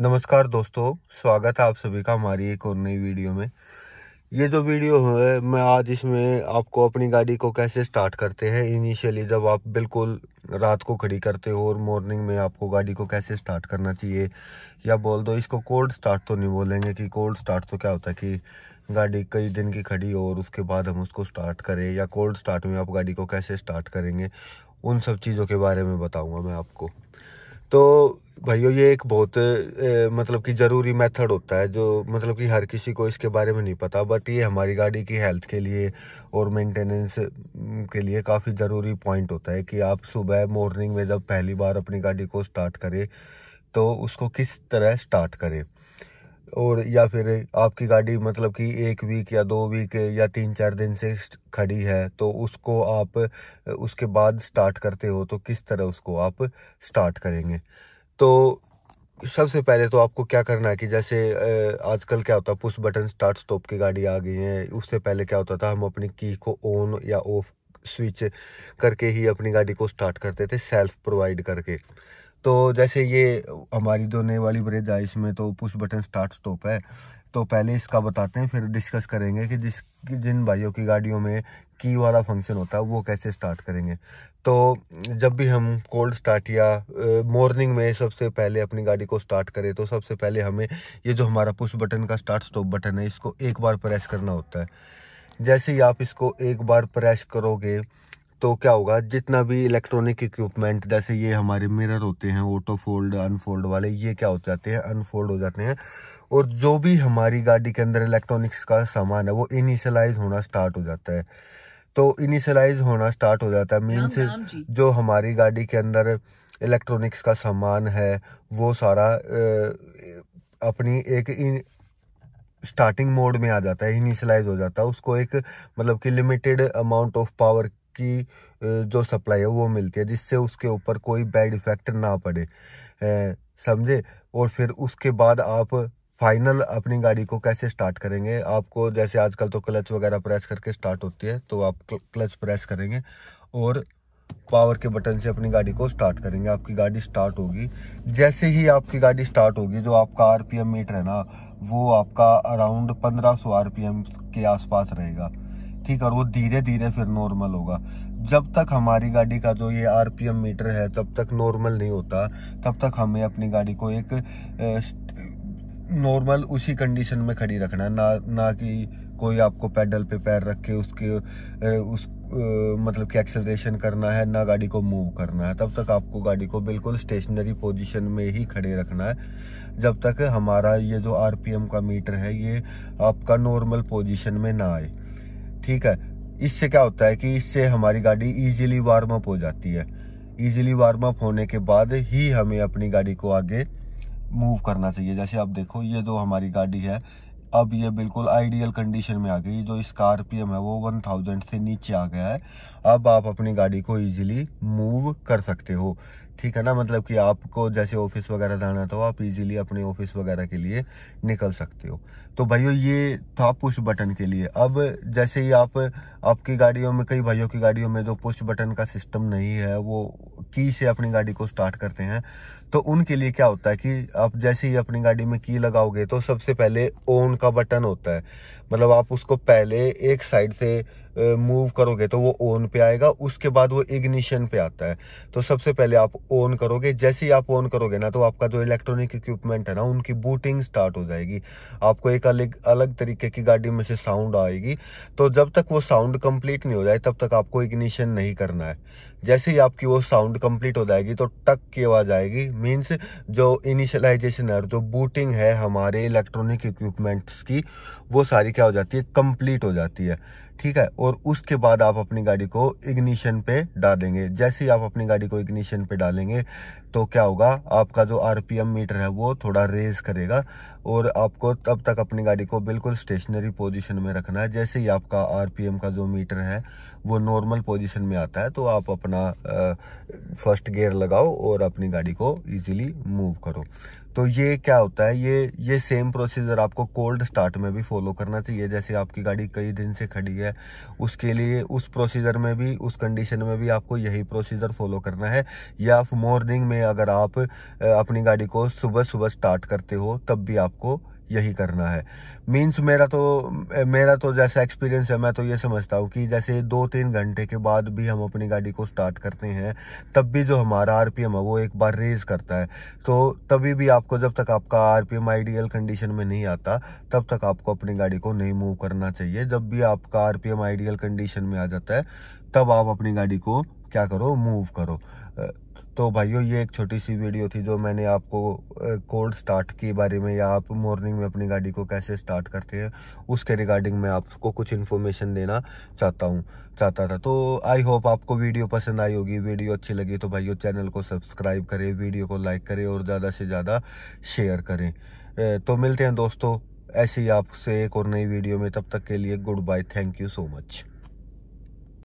नमस्कार दोस्तों स्वागत है आप सभी का हमारी एक और नई वीडियो में ये जो वीडियो है मैं आज इसमें आपको अपनी गाड़ी को कैसे स्टार्ट करते हैं इनिशियली जब आप बिल्कुल रात को खड़ी करते हो और मॉर्निंग में आपको गाड़ी को कैसे स्टार्ट करना चाहिए या बोल दो इसको कोल्ड स्टार्ट तो नहीं बोलेंगे कि कोल्ड स्टार्ट तो क्या होता है कि गाड़ी कई दिन की खड़ी हो और उसके बाद हम उसको स्टार्ट करें या कोल्ड स्टार्ट में आप गाड़ी को कैसे स्टार्ट करेंगे उन सब चीज़ों के बारे में बताऊँगा मैं आपको तो भाइयों ये एक बहुत ए, मतलब कि ज़रूरी मेथड होता है जो मतलब कि हर किसी को इसके बारे में नहीं पता बट ये हमारी गाड़ी की हेल्थ के लिए और मेंटेनेंस के लिए काफ़ी ज़रूरी पॉइंट होता है कि आप सुबह मॉर्निंग में जब पहली बार अपनी गाड़ी को स्टार्ट करें तो उसको किस तरह स्टार्ट करें और या फिर आपकी गाड़ी मतलब कि एक वीक या दो वीक या तीन चार दिन से खड़ी है तो उसको आप उसके बाद स्टार्ट करते हो तो किस तरह उसको आप स्टार्ट करेंगे तो सबसे पहले तो आपको क्या करना है कि जैसे आजकल क्या होता है पुश बटन स्टार्ट स्टॉप की गाड़ी आ गई है उससे पहले क्या होता था हम अपनी की को ऑन या ऑफ स्विच करके ही अपनी गाड़ी को स्टार्ट करते थे सेल्फ प्रोवाइड करके तो जैसे ये हमारी जो नई वाली ब्रिज आई इसमें तो पुश बटन स्टार्ट स्टॉप है तो पहले इसका बताते हैं फिर डिस्कस करेंगे कि जिस जिन भाइयों की गाड़ियों में की वाला फंक्शन होता है वो कैसे स्टार्ट करेंगे तो जब भी हम कोल्ड स्टार्ट या मॉर्निंग में सबसे पहले अपनी गाड़ी को स्टार्ट करें तो सबसे पहले हमें ये जो हमारा पुश बटन का स्टार्ट स्टॉप बटन है इसको एक बार प्रेस करना होता है जैसे ही आप इसको एक बार प्रेस करोगे तो क्या होगा जितना भी इलेक्ट्रॉनिक इक्विपमेंट जैसे ये हमारे मिरर होते हैं ऑटो फोल्ड अनफोल्ड वाले ये क्या हो जाते हैं अनफोल्ड हो जाते हैं और जो भी हमारी गाड़ी के अंदर इलेक्ट्रॉनिक्स का सामान है वो इनिशलाइज होना स्टार्ट हो जाता है तो इनिशलाइज होना स्टार्ट हो जाता है मीन्स जो हमारी गाड़ी के अंदर इलेक्ट्रॉनिक्स का सामान है वो सारा अपनी एक इन, स्टार्टिंग मोड में आ जाता है इनिशलाइज हो जाता है उसको एक मतलब कि लिमिटेड अमाउंट ऑफ पावर की जो सप्लाई है वो मिलती है जिससे उसके ऊपर कोई बैड इफेक्ट ना पड़े समझे और फिर उसके बाद आप फाइनल अपनी गाड़ी को कैसे स्टार्ट करेंगे आपको जैसे आजकल तो क्लच वगैरह प्रेस करके स्टार्ट होती है तो आप क्लच प्रेस करेंगे और पावर के बटन से अपनी गाड़ी को स्टार्ट करेंगे आपकी गाड़ी स्टार्ट होगी जैसे ही आपकी गाड़ी स्टार्ट होगी जो आपका आरपीएम मीटर है ना वो आपका अराउंड 1500 आरपीएम के आसपास रहेगा ठीक करो वो धीरे धीरे फिर नॉर्मल होगा जब तक हमारी गाड़ी का जो ये आरपीएम मीटर है तब तक नॉर्मल नहीं होता तब तक हमें अपनी गाड़ी को एक नॉर्मल उसी कंडीशन में खड़ी रखना ना ना कि कोई आपको पैडल पे पैर रख के उसके उस मतलब कि एक्सेलरेशन करना है ना गाड़ी को मूव करना है तब तक आपको गाड़ी को बिल्कुल स्टेशनरी पोजीशन में ही खड़े रखना है जब तक हमारा ये जो आरपीएम का मीटर है ये आपका नॉर्मल पोजीशन में ना आए ठीक है इससे क्या होता है कि इससे हमारी गाड़ी इजीली वार्म अप हो जाती है इजीली वार्म अप होने के बाद ही हमें अपनी गाड़ी को आगे मूव करना चाहिए जैसे आप देखो ये जो हमारी गाड़ी है अब ये बिल्कुल आइडियल कंडीशन में आ गई जो स्कॉर्पियम है वो वन थाउजेंड से नीचे आ गया है अब आप अपनी गाड़ी को इजीली मूव कर सकते हो ठीक है ना मतलब कि आपको जैसे ऑफिस वगैरह जाना तो आप इजीली अपने ऑफिस वगैरह के लिए निकल सकते हो तो भाइयों ये था पुश बटन के लिए अब जैसे ही आप आपकी गाड़ियों में कई भाइयों की गाड़ियों में जो पुश बटन का सिस्टम नहीं है वो की से अपनी गाड़ी को स्टार्ट करते हैं तो उनके लिए क्या होता है कि आप जैसे ही अपनी गाड़ी में की लगाओगे तो सबसे पहले ओन का बटन होता है मतलब आप उसको पहले एक साइड से मूव करोगे तो वो ऑन पे आएगा उसके बाद वो इग्निशन पे आता है तो सबसे पहले आप ऑन करोगे जैसे ही आप ऑन करोगे ना तो आपका जो इलेक्ट्रॉनिक इक्विपमेंट है ना उनकी बूटिंग स्टार्ट हो जाएगी आपको एक अलग अलग तरीके की गाड़ी में से साउंड आएगी तो जब तक वो साउंड राउंड कंप्लीट नहीं हो जाए तब तक आपको इग्निशन नहीं करना है जैसे ही आपकी वो साउंड कंप्लीट हो जाएगी तो टक की आवाज़ आएगी मीन्स जो इनिशलाइजेशन है जो बूटिंग है हमारे इलेक्ट्रॉनिक इक्विपमेंट्स की वो सारी क्या हो जाती है कंप्लीट हो जाती है ठीक है और उसके बाद आप अपनी गाड़ी को इग्निशन पे डालेंगे जैसे ही आप अपनी गाड़ी को इग्निशन पे डालेंगे तो क्या होगा आपका जो आरपीएम मीटर है वो थोड़ा रेज करेगा और आपको तब तक अपनी गाड़ी को बिल्कुल स्टेशनरी पोजीशन में रखना है जैसे ही आपका आरपीएम का जो मीटर है वो नॉर्मल पोजीशन में आता है तो आप अपना अपना फर्स्ट गियर लगाओ और अपनी गाड़ी को इजीली मूव करो तो ये क्या होता है ये ये सेम प्रोसीजर आपको कोल्ड स्टार्ट में भी फॉलो करना चाहिए जैसे आपकी गाड़ी कई दिन से खड़ी है उसके लिए उस प्रोसीजर में भी उस कंडीशन में भी आपको यही प्रोसीजर फॉलो करना है या मॉर्निंग में अगर आप अपनी गाड़ी को सुबह सुबह स्टार्ट करते हो तब भी आपको यही करना है मीन्स मेरा तो मेरा तो जैसा एक्सपीरियंस है मैं तो ये समझता हूँ कि जैसे दो तीन घंटे के बाद भी हम अपनी गाड़ी को स्टार्ट करते हैं तब भी जो हमारा आर है वो एक बार रेज करता है तो तभी भी आपको जब तक आपका आर पी आइडियल कंडीशन में नहीं आता तब तक आपको अपनी गाड़ी को नहीं मूव करना चाहिए जब भी आपका आर आइडियल कंडीशन में आ जाता है तब आप अपनी गाड़ी को क्या करो मूव करो तो भाइयों ये एक छोटी सी वीडियो थी जो मैंने आपको कोल्ड स्टार्ट के बारे में या आप मॉर्निंग में अपनी गाड़ी को कैसे स्टार्ट करते हैं उसके रिगार्डिंग मैं आपको कुछ इन्फॉर्मेशन देना चाहता हूँ चाहता था तो आई होप आपको वीडियो पसंद आई होगी वीडियो अच्छी लगी तो भाइयों चैनल को सब्सक्राइब करें वीडियो को लाइक करें और ज़्यादा से ज़्यादा शेयर करें तो मिलते हैं दोस्तों ऐसे ही आपसे एक और नई वीडियो में तब तक के लिए goodbye thank you so much